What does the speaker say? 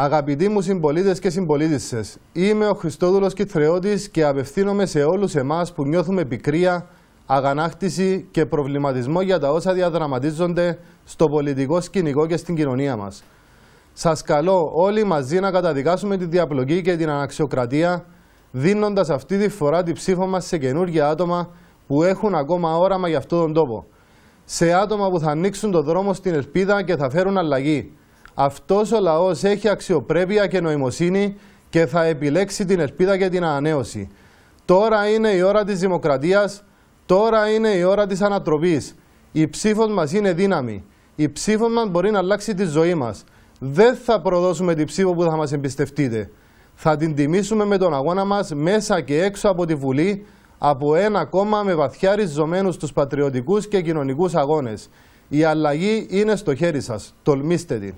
Αγαπητοί μου συμπολίτες και συμπολίτησε, είμαι ο Χριστόδουλος Κιτρεώτη και απευθύνομαι σε όλους εμάς που νιώθουμε πικρία, αγανάκτηση και προβληματισμό για τα όσα διαδραματίζονται στο πολιτικό σκηνικό και στην κοινωνία μας. Σας καλώ όλοι μαζί να καταδικάσουμε τη διαπλοκή και την αναξιοκρατία, δίνοντας αυτή τη φορά τη ψήφο μας σε καινούργια άτομα που έχουν ακόμα όραμα για αυτόν τον τόπο. Σε άτομα που θα ανοίξουν τον δρόμο στην ελπίδα και θα φέρουν αλλαγή αυτός ο λαός έχει αξιοπρέπεια και νοημοσύνη και θα επιλέξει την ελπίδα και την ανανέωση. Τώρα είναι η ώρα της δημοκρατίας, τώρα είναι η ώρα της ανατροπής. Η ψήφος μας είναι δύναμη. Η ψήφος μας μπορεί να αλλάξει τη ζωή μας. Δεν θα προδώσουμε την ψήφο που θα μας εμπιστευτείτε. Θα την τιμήσουμε με τον αγώνα μας μέσα και έξω από τη Βουλή, από ένα κόμμα με βαθιά ριζωμένους τους πατριωτικούς και κοινωνικούς αγώνες. Η αλλαγή είναι στο χέρι σας. Τολμήστε την.